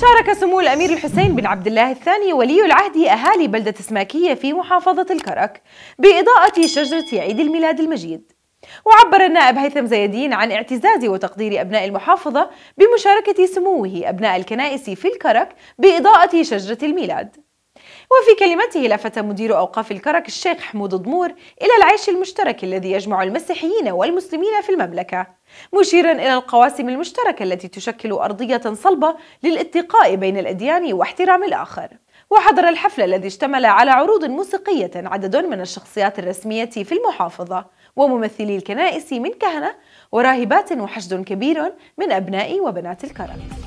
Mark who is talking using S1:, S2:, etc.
S1: شارك سمو الأمير الحسين بن عبد الله الثاني ولي العهد أهالي بلدة سماكية في محافظة الكرك بإضاءة شجرة عيد الميلاد المجيد وعبر النائب هيثم زيدين عن اعتزاز وتقدير أبناء المحافظة بمشاركة سموه أبناء الكنائس في الكرك بإضاءة شجرة الميلاد وفي كلمته لفت مدير أوقاف الكرك الشيخ حمود ضمور إلى العيش المشترك الذي يجمع المسيحيين والمسلمين في المملكة مشيرا إلى القواسم المشتركة التي تشكل أرضية صلبة للاتقاء بين الأديان واحترام الآخر وحضر الحفل الذي اشتمل على عروض موسيقية عدد من الشخصيات الرسمية في المحافظة وممثلي الكنائس من كهنة وراهبات وحشد كبير من أبناء وبنات الكرك